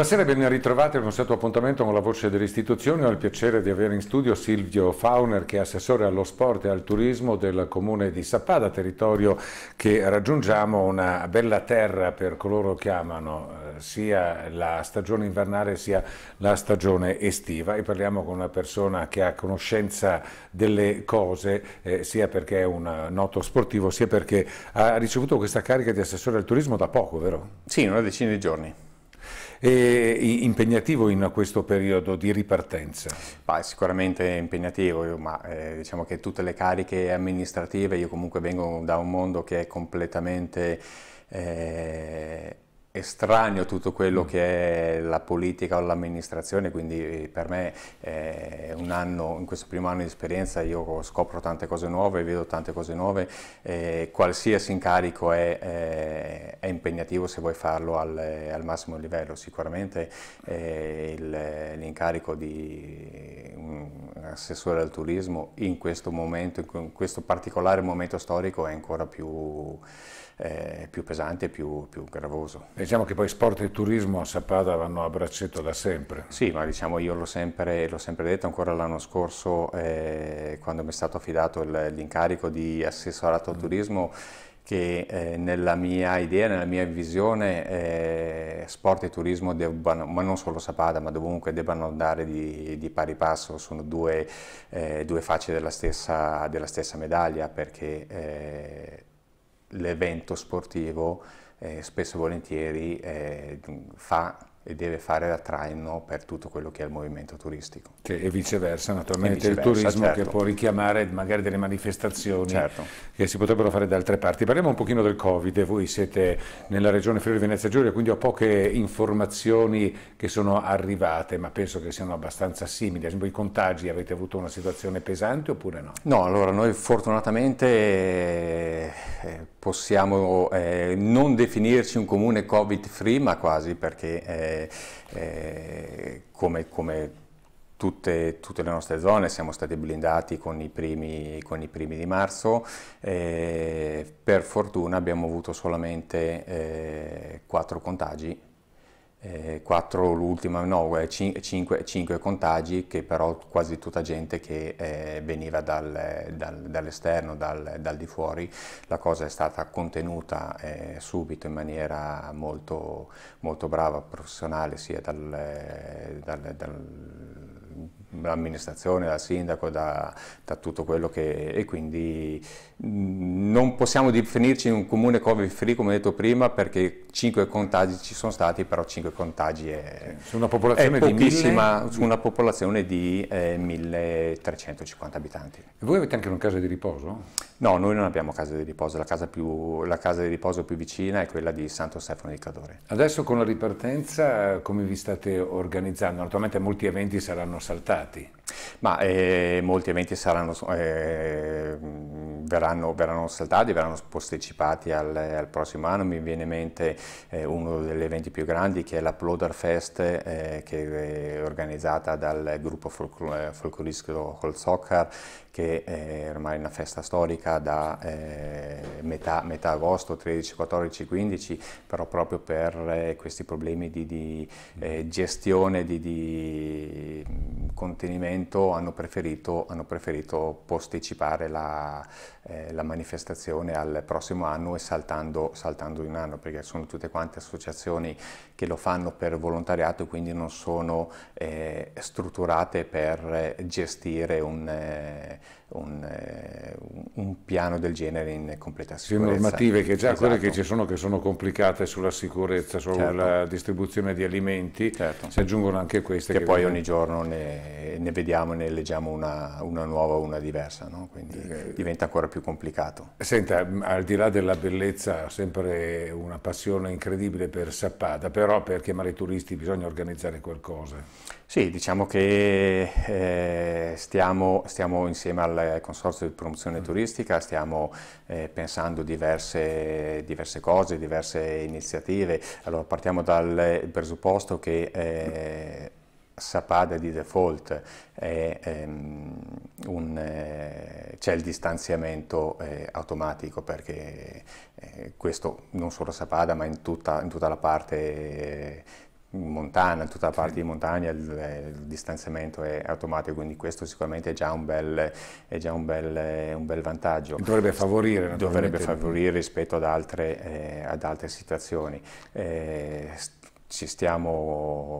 Buonasera e ben ritrovati al consueto appuntamento con la voce delle istituzioni. Ho il piacere di avere in studio Silvio Fauner che è assessore allo sport e al turismo del comune di Sappada, territorio che raggiungiamo una bella terra per coloro che amano eh, sia la stagione invernale sia la stagione estiva e parliamo con una persona che ha conoscenza delle cose eh, sia perché è un noto sportivo sia perché ha ricevuto questa carica di assessore al turismo da poco, vero? Sì, una decina di giorni eh, impegnativo in questo periodo di ripartenza? Bah, sicuramente impegnativo, io, ma eh, diciamo che tutte le cariche amministrative, io comunque vengo da un mondo che è completamente... Eh, estraneo tutto quello mm. che è la politica o l'amministrazione, quindi eh, per me eh, anno, in questo primo anno di esperienza io scopro tante cose nuove, vedo tante cose nuove, eh, qualsiasi incarico è, è, impegnativo se vuoi farlo al, al massimo livello, sicuramente l'incarico di un assessore al turismo in questo momento, in questo particolare momento storico è ancora più eh, più pesante e più, più, gravoso. Diciamo che poi sport e turismo a Sapada vanno a braccetto da sempre. Sì, ma diciamo io l'ho sempre, l'ho sempre detto, ancora l'anno scorso eh, quando mi è stato affidato l'incarico di assessorato al mm. turismo che eh, nella mia idea, nella mia visione, eh, sport e turismo debbano, ma non solo Sapada, ma dovunque debbano andare di, di pari passo, sono due, eh, due facce della stessa, della stessa, medaglia, perché eh, l'evento sportivo eh, spesso e volentieri eh, fa e deve fare da traino per tutto quello che è il movimento turistico. Che, e viceversa, naturalmente, e viceversa, il turismo certo. che può richiamare magari delle manifestazioni certo. che si potrebbero fare da altre parti. Parliamo un pochino del Covid, voi siete nella regione Friuli Venezia Giulia, quindi ho poche informazioni che sono arrivate, ma penso che siano abbastanza simili. Ad esempio i contagi, avete avuto una situazione pesante oppure no? No, allora noi fortunatamente... Eh, possiamo eh, non definirci un comune covid-free, ma quasi perché eh, eh, come, come tutte, tutte, le nostre zone siamo stati blindati con i primi, con i primi di marzo, eh, per fortuna abbiamo avuto solamente eh, quattro contagi eh, 4 l'ultima, no, 5, eh, 5, contagi che però quasi tutta gente che eh, veniva dal, dal, dall'esterno, dal, dal, di fuori, la cosa è stata contenuta eh, subito in maniera molto, molto brava, professionale, sia dal dall'amministrazione, dal sindaco, da, da, tutto quello che... e quindi mm, non possiamo definirci un comune covid free come detto prima perché 5 contagi ci sono stati, però 5 contagi è, sì. su una popolazione di pochissima, mille... su una popolazione di eh, 1350 abitanti. E voi avete anche un casa di riposo? No, noi non abbiamo casa di riposo, la casa, più, la casa, di riposo più vicina è quella di Santo Stefano di Cadore. Adesso con la ripartenza come vi state organizzando? Naturalmente molti eventi saranno saltati. Ma eh, molti eventi saranno, eh, verranno, verranno, saltati, verranno posticipati al, al, prossimo anno. Mi viene in mente eh, uno degli eventi più grandi che è la Ploder Fest eh, che è organizzata dal gruppo folcloristico Holzhocker che eh, è ormai una festa storica circa da eh, metà, metà, agosto, 13, 14, 15, però proprio per eh, questi problemi di, di eh, gestione, di, di, mm, contenimento hanno preferito, hanno preferito posticipare la, eh, la, manifestazione al prossimo anno e saltando, saltando un anno, perché sono tutte quante associazioni che lo fanno per volontariato e quindi non sono eh, strutturate per eh, gestire un, un un piano del genere in completa sicurezza. Sì, normative che già esatto. quelle che esatto. ci sono, che sono complicate sulla sicurezza, sulla certo. distribuzione di alimenti, certo. si aggiungono anche queste. Che, che poi ogni giorno ne, ne vediamo ne leggiamo una, una nuova o una diversa, no? quindi eh. diventa ancora più complicato. Senta, al di là della bellezza, sempre una passione incredibile per Sappada, però per chiamare i turisti bisogna organizzare qualcosa. Sì, diciamo che eh, stiamo, stiamo insieme al Consorzio di Promozione mm. Turistica, turistica stiamo eh, pensando diverse, diverse, cose, diverse iniziative. Allora partiamo dal presupposto che eh, Sapade di default ehm, eh, c'è il distanziamento eh, automatico perché eh, questo non solo a Sapada ma in tutta, in tutta la parte montana, tutta la parte di montagna il, eh, il, distanziamento è automatico, quindi questo sicuramente è già un bel, già un bel, un bel vantaggio. Dovrebbe favorire. Dovrebbe favorire rispetto ad altre, eh, ad altre situazioni. Eh, ci stiamo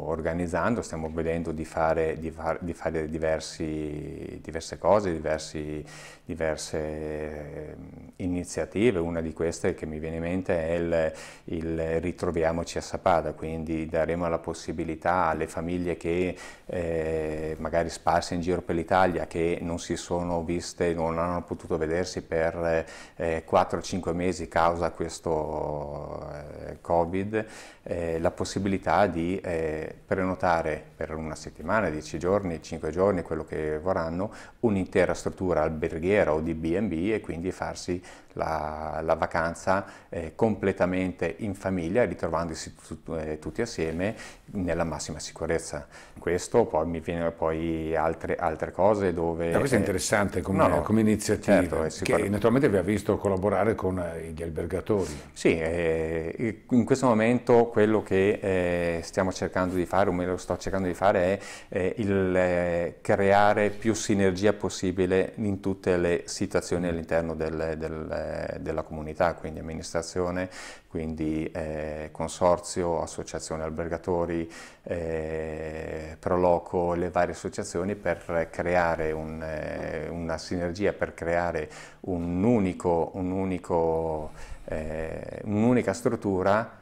organizzando, stiamo vedendo di fare, di far, di fare diversi, diverse cose, diversi, diverse ehm, iniziative. Una di queste che mi viene in mente è il, il ritroviamoci a Sapada, quindi daremo la possibilità alle famiglie che eh, magari sparse in giro per l'Italia, che non si sono viste, non hanno potuto vedersi per eh, 4-5 mesi causa questo eh, Covid, eh, la possibilità di eh, prenotare per una settimana, dieci giorni, cinque giorni, quello che vorranno, un'intera struttura alberghiera o di B&B e quindi farsi la, la vacanza eh, completamente in famiglia, ritrovandosi tut, eh, tutti assieme nella massima sicurezza. Questo poi mi viene poi altre, altre cose dove... No, questo è eh, interessante come, no, no, come iniziativa, certo, che naturalmente vi ha visto collaborare con eh, gli albergatori. Sì, in questo momento quello che eh, stiamo cercando di fare, o meglio sto cercando di fare, è eh, il eh, creare più sinergia possibile in tutte le situazioni all'interno del, del, eh, della comunità, quindi amministrazione, quindi consorzio, associazione albergatori, proloco, le varie associazioni per creare un, una sinergia, per creare un unico, un'unica un eh, struttura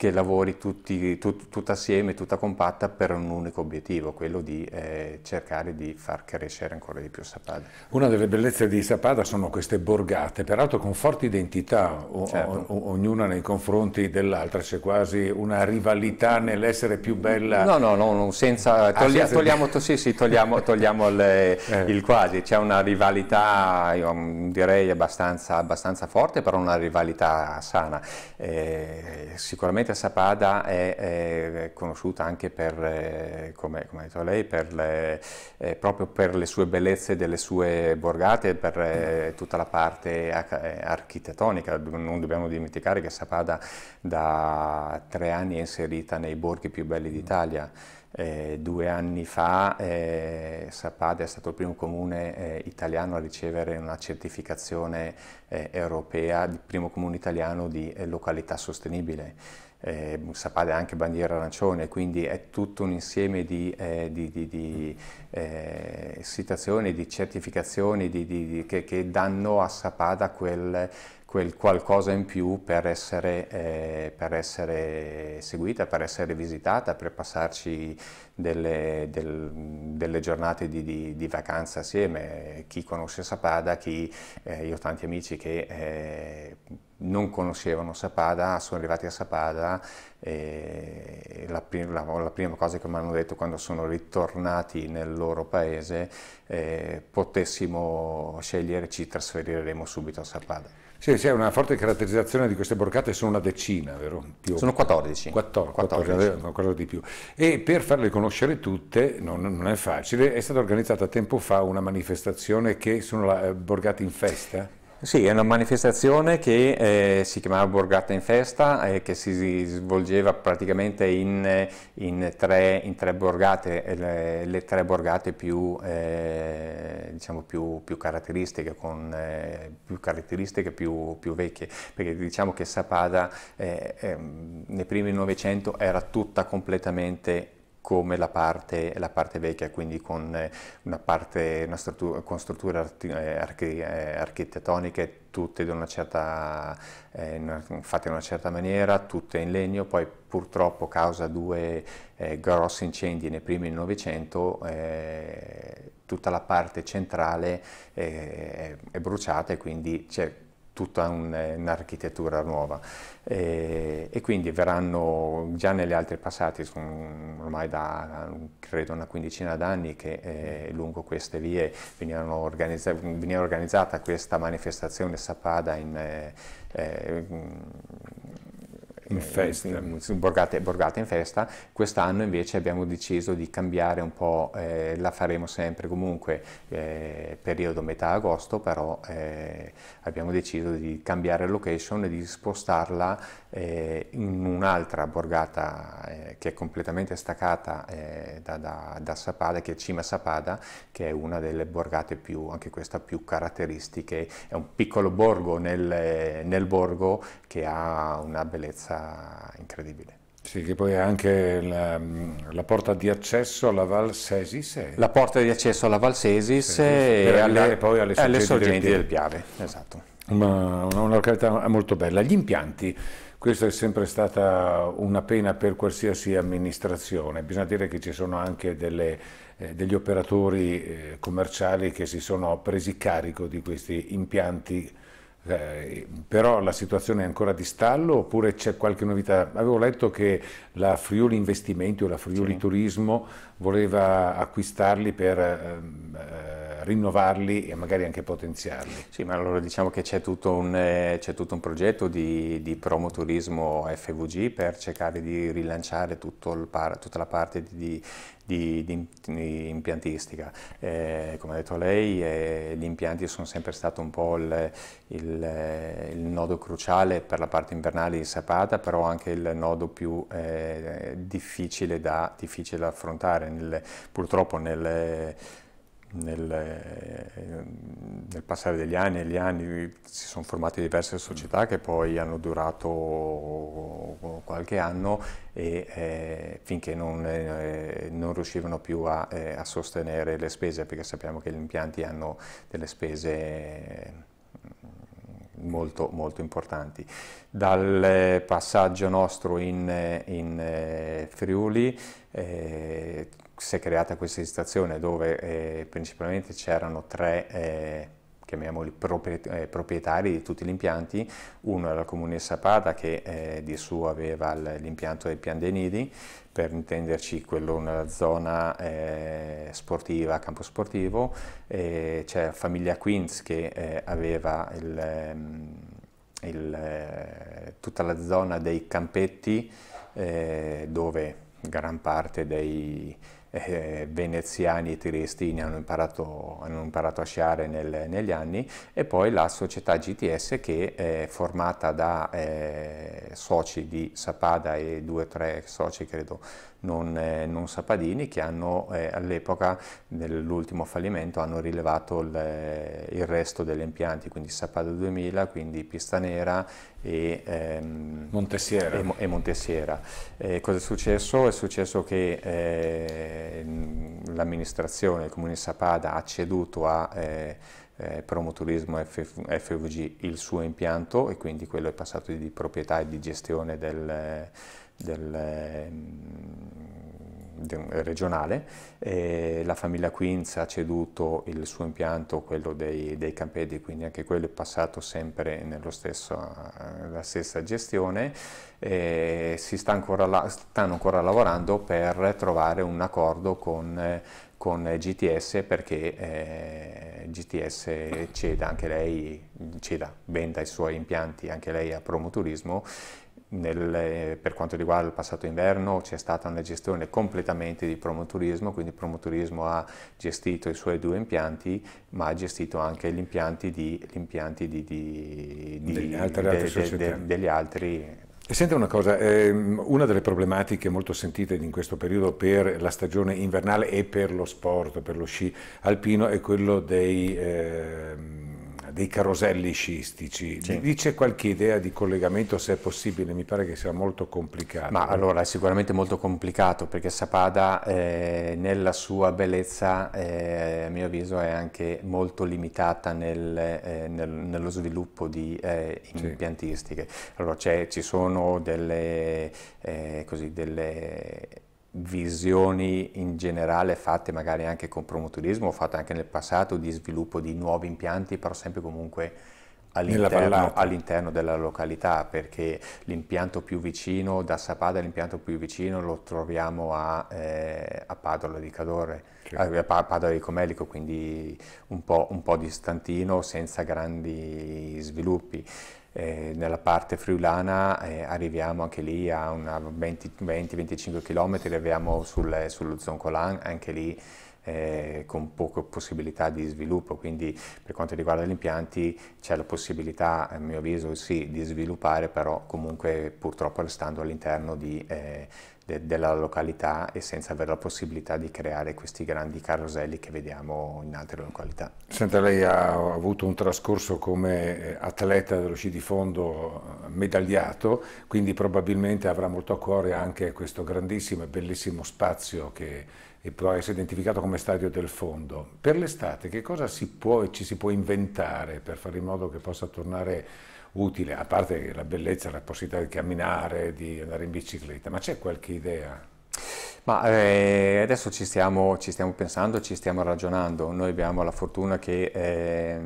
che lavori tutti, tut, tutta assieme, tutta compatta per un unico obiettivo, quello di eh, cercare di far crescere ancora di più Sapada. Una delle bellezze di Sapada sono queste borgate, peraltro con forti identità, o, certo. o, ognuna nei confronti dell'altra, c'è quasi una rivalità nell'essere più bella. No, no, no, no senza, toglia, ah, senza... togliamo, to, sì, sì, togliamo, togliamo le, eh. il quasi, c'è una rivalità, mm, direi abbastanza, abbastanza, forte, però una rivalità sana. Eh, sicuramente Margherita Sapada è, è eh, conosciuta anche per, eh, come, come, ha detto lei, per le, eh, proprio per le sue bellezze delle sue borgate, per eh, tutta la parte eh, architettonica. Non dobbiamo dimenticare che Sapada da tre anni è inserita nei borghi più belli d'Italia. Eh, due anni fa eh, Sapade è stato il primo comune eh, italiano a ricevere una certificazione europea il primo comune italiano di località sostenibile eh, Sappada anche bandiera arancione, quindi è tutto un insieme di, eh, di, di, di eh, citazioni, di certificazioni di, di, che, che, danno a Sapada quel, quel qualcosa in più per essere, eh, per essere, seguita, per essere visitata, per passarci delle, del, delle giornate di, di, di, vacanza assieme. Chi conosce Sapada, chi, eh, io ho tanti amici che eh, non conoscevano Sapada, sono arrivati a Sapada e la, la, la, prima cosa che mi hanno detto quando sono ritornati nel loro paese eh, potessimo scegliere ci trasferiremo subito a Sappada. Sì, c'è una forte caratterizzazione di queste borcate, sono una decina, vero? Più. Sono 14. 14, 14. 14 qualcosa di più. E per farle conoscere tutte, non, non, è facile, è stata organizzata tempo fa una manifestazione che sono la eh, Borgate in Festa? Sì, è una manifestazione che eh, si chiamava Borgata in Festa e eh, che si svolgeva praticamente in, in, tre, in tre, borgate, eh, le, le, tre borgate più, eh, diciamo più, più caratteristiche, con, eh, più, caratteristiche più, più, vecchie, perché diciamo che Sapada eh, ehm, nei primi Novecento era tutta completamente come la parte, la parte, vecchia, quindi con eh, una, parte, una struttura, con strutture eh, archi, eh, architettoniche tutte una certa, eh, fatte in una certa maniera, tutte in legno, poi purtroppo causa due eh, grossi incendi nei primi del Novecento eh, tutta la parte centrale è bruciata e quindi c'è tutta eh, un'architettura nuova e, eh, e, quindi verranno già nelle altre passate, ormai da credo una quindicina d'anni che eh, lungo queste vie venivano organizza veniva organizzata questa manifestazione Sapada in, eh, eh in festa. In, in, borgate, borgate, in festa. Quest'anno invece abbiamo deciso di cambiare un po', eh, la faremo sempre comunque eh, periodo metà agosto, però eh, abbiamo deciso di cambiare location e di spostarla eh, in un'altra borgata eh, che è completamente staccata eh, da, da, da, Sapada, che è Cima Sapada, che è una delle borgate più, anche questa più caratteristiche, è un piccolo borgo nel, nel borgo che ha una bellezza incredibile. Sì, che poi è anche la, la, porta di accesso alla Valsesis. Eh? La porta di accesso alla Valsesis sì, eh, e alle, poi alle sorgenti, alle sorgenti del, Piave. Del Piave esatto. una località molto bella. Gli impianti questa è sempre stata una pena per qualsiasi amministrazione. Bisogna dire che ci sono anche delle, eh, degli operatori eh, commerciali che si sono presi carico di questi impianti. Eh, però la situazione è ancora di stallo oppure c'è qualche novità? Avevo letto che la Friuli Investimenti o la Friuli sì. Turismo voleva acquistarli per ehm, eh, rinnovarli e magari anche potenziarli. Sì, ma allora diciamo che c'è tutto, eh, tutto un, progetto di, di promoturismo FVG per cercare di rilanciare par, tutta la parte di, di, di impiantistica. Eh, come ha detto lei, eh, gli impianti sono sempre stato un po' il, il, eh, il, nodo cruciale per la parte invernale di Sapata, però anche il nodo più eh, difficile, da, difficile da affrontare, nel, purtroppo nel nel, eh, nel, passare degli anni e gli anni si sono formate diverse società mm. che poi hanno durato qualche anno e, eh, finché non, eh, non, riuscivano più a, eh, a, sostenere le spese perché sappiamo che gli impianti hanno delle spese mm, molto, molto importanti. Dal eh, passaggio nostro in, eh, in Friuli si è creata questa situazione dove eh, principalmente c'erano tre eh, chiamiamoli eh, proprietari di tutti gli impianti, uno era il comune di Sapata che eh, di suo aveva l'impianto del Pian dei Nidi, per intenderci quello nella zona eh, sportiva, campo sportivo, c'è la famiglia Queens che eh, aveva il, ehm, il, eh, tutta la zona dei campetti dove gran parte dei eh, veneziani e triestini hanno imparato, hanno imparato a sciare nel, negli anni e poi la società GTS che è eh, formata da eh, soci di Sapada e due o tre soci credo non, eh, non sapadini che hanno eh, all'epoca dell'ultimo fallimento hanno rilevato il, eh, il resto degli impianti quindi Sapada 2000 quindi Pista Nera e ehm, Montessiera, e, e Montessiera. cosa è successo? È successo che Ehm, l'amministrazione, il comune di Sapada ha ceduto a eh, eh, Promoturismo FF, FVG il suo impianto e quindi quello è passato di proprietà e di gestione del, del ehm, eh, regionale, eh, la famiglia Quinz ha ceduto il suo impianto, quello dei, dei Campedi, quindi anche quello è passato sempre stesso, nella eh, stessa gestione, eh, si sta ancora la, stanno ancora lavorando per trovare un accordo con con GTS perché eh, GTS ceda, anche lei ceda, venda i suoi impianti anche lei a Promoturismo nel, eh, per quanto riguarda il passato inverno c'è stata una gestione completamente di Promoturismo, quindi Promoturismo ha gestito i suoi due impianti, ma ha gestito anche gli impianti, di, gli impianti di, di, degli, altri, de, de, degli altri e senti una cosa, ehm, una delle problematiche molto sentite in questo periodo per la stagione invernale e per lo sport, per lo sci alpino, è quello dei... Ehm, dei caroselli scistici. Sì. Dice qualche idea di collegamento se è possibile? Mi pare che sia molto complicato. Ma allora è sicuramente molto complicato perché Sapada eh, nella sua bellezza eh, a mio avviso è anche molto limitata nel, eh, nel, nello sviluppo di eh, impiantistiche. Sì. Allora ci sono delle, eh, così, delle visioni in generale fatte magari anche con promoturismo, fatte anche nel passato di sviluppo di nuovi impianti, però sempre comunque all'interno, all'interno della località, perché l'impianto più vicino da Sapada, l'impianto più vicino lo troviamo a, eh, a Padova di Cadore, certo. a Padola di Comelico, quindi un po', un po' distantino, senza grandi sviluppi. Eh, nella parte friulana eh, arriviamo anche lì a 20-25 km, arriviamo sul, sullo Zoncolan, anche lì eh, con poche possibilità di sviluppo, quindi per quanto riguarda gli impianti c'è la possibilità, a mio avviso sì, di sviluppare, però comunque purtroppo restando all'interno eh, de della località e senza avere la possibilità di creare questi grandi caroselli che vediamo in altre località. Senta, lei ha avuto un trascorso come eh, atleta dello sci di fondo eh, medagliato, quindi probabilmente avrà molto a cuore anche questo grandissimo e bellissimo spazio che e può essere identificato come stadio del fondo. Per l'estate che cosa si può e ci si può inventare per fare in modo che possa tornare utile, a parte la bellezza, la possibilità di camminare, di andare in bicicletta, ma c'è qualche idea? Ma eh, adesso ci stiamo, ci stiamo, pensando, ci stiamo ragionando, noi abbiamo la fortuna che... Eh,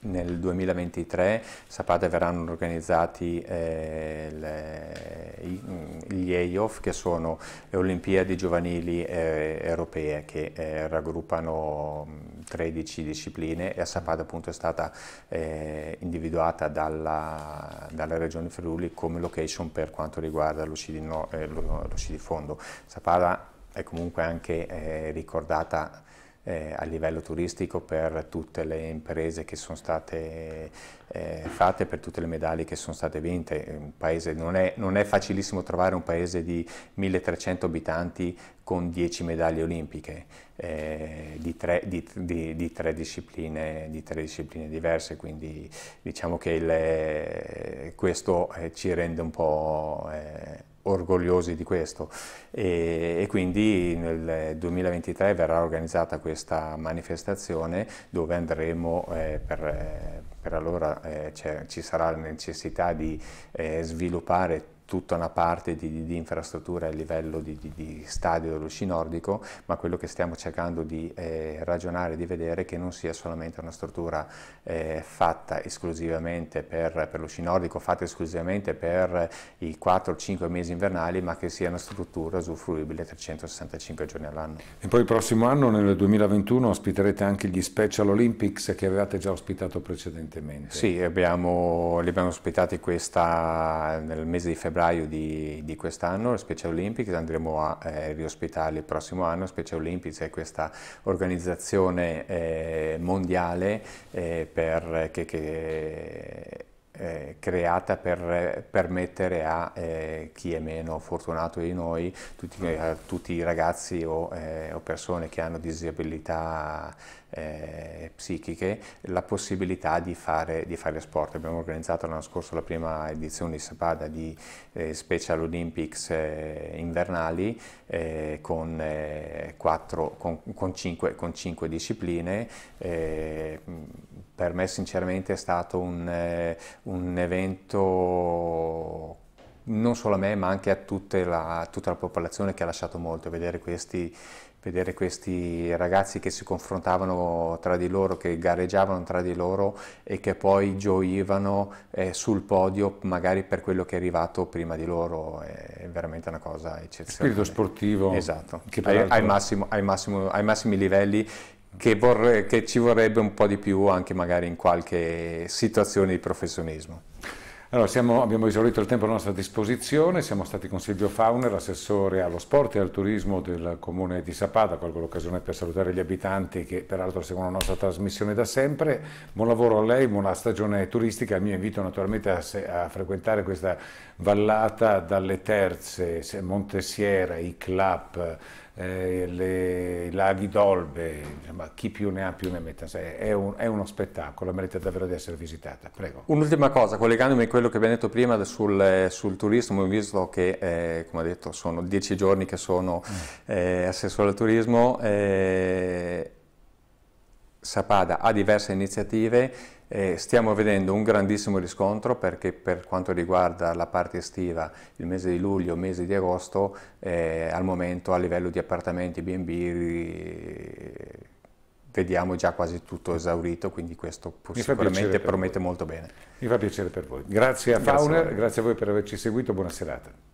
nel 2023 sapete verranno organizzati eh, le, gli EIOF che sono le Olimpiadi giovanili eh, europee che eh, raggruppano 13 mm, discipline e a Sapata appunto è stata eh, individuata dalla, dalla, regione Friuli come location per quanto riguarda eh, lo sci di fondo. Sapata è comunque anche eh, ricordata eh, a livello turistico per tutte le imprese che sono state eh, fatte, per tutte le medaglie che sono state vinte. Paese, non, è, non, è, facilissimo trovare un paese di 1300 abitanti con 10 medaglie olimpiche eh, di, tre, di, di, di, tre discipline, di, tre discipline, diverse, quindi diciamo che il, questo eh, ci rende un po' eh, orgogliosi di questo e, e, quindi nel 2023 verrà organizzata questa manifestazione dove andremo eh, per, eh, per, allora eh, ci sarà la necessità di eh, sviluppare tutta una parte di, di infrastrutture a livello di, di, di stadio dello sci nordico, ma quello che stiamo cercando di eh, ragionare, di vedere è che non sia solamente una struttura eh, fatta esclusivamente per, per, lo sci nordico, fatta esclusivamente per i 4-5 mesi invernali, ma che sia una struttura usufruibile 365 giorni all'anno. E poi il prossimo anno, nel 2021, ospiterete anche gli Special Olympics che avevate già ospitato precedentemente. Sì, abbiamo, li abbiamo ospitati questa, nel mese di febbraio febbraio di, di quest'anno, Special Olympics, andremo a eh, riospitare il prossimo anno, Special Olympics è questa organizzazione eh, mondiale eh, per, che, che eh, creata per permettere a eh, chi è meno fortunato di noi, tutti, a eh, tutti i ragazzi o, eh, o persone che hanno disabilità eh, psichiche la possibilità di fare, di fare, sport. Abbiamo organizzato l'anno scorso la prima edizione di Sapada di eh, Special Olympics eh, invernali eh, con, 4, eh, con, con, 5, con, 5, discipline. Eh, per me sinceramente è stato un, un evento non solo a me ma anche a la, tutta la popolazione che ha lasciato molto vedere questi vedere questi ragazzi che si confrontavano tra di loro, che gareggiavano tra di loro e che poi gioivano eh, sul podio magari per quello che è arrivato prima di loro, è veramente una cosa eccezionale. Spirito sportivo. Esatto, ai, ai, massimo, ai, massimo, ai massimi livelli che, vorrei, che, ci vorrebbe un po' di più anche magari in qualche situazione di professionismo. Allora, siamo, abbiamo esaurito il tempo a nostra disposizione, siamo stati con Silvio Fauner, assessore allo sport e al turismo del comune di Sapata, colgo l'occasione per salutare gli abitanti che peraltro seguono la nostra trasmissione da sempre, buon lavoro a lei, buona stagione turistica, il mio invito naturalmente a, a frequentare questa vallata dalle terze, Montesiera, i club, eh, le, i laghi d'Olbe, insomma, chi più ne ha più ne metta. È, un, è, uno spettacolo, merita davvero di essere visitata. Prego. Un'ultima cosa, collegandomi a quello che abbiamo detto prima sul, sul turismo, visto che, eh, come ho detto, sono dieci giorni che sono mm. eh, assessore al turismo eh, Sapada ha diverse iniziative, eh, stiamo vedendo un grandissimo riscontro perché per quanto riguarda la parte estiva, il mese di luglio, mese di agosto, eh, al momento a livello di appartamenti B&B eh, vediamo già quasi tutto esaurito, quindi questo sicuramente promette molto bene. Mi fa piacere per voi. Grazie a Fauner, grazie a voi per averci seguito, buona serata.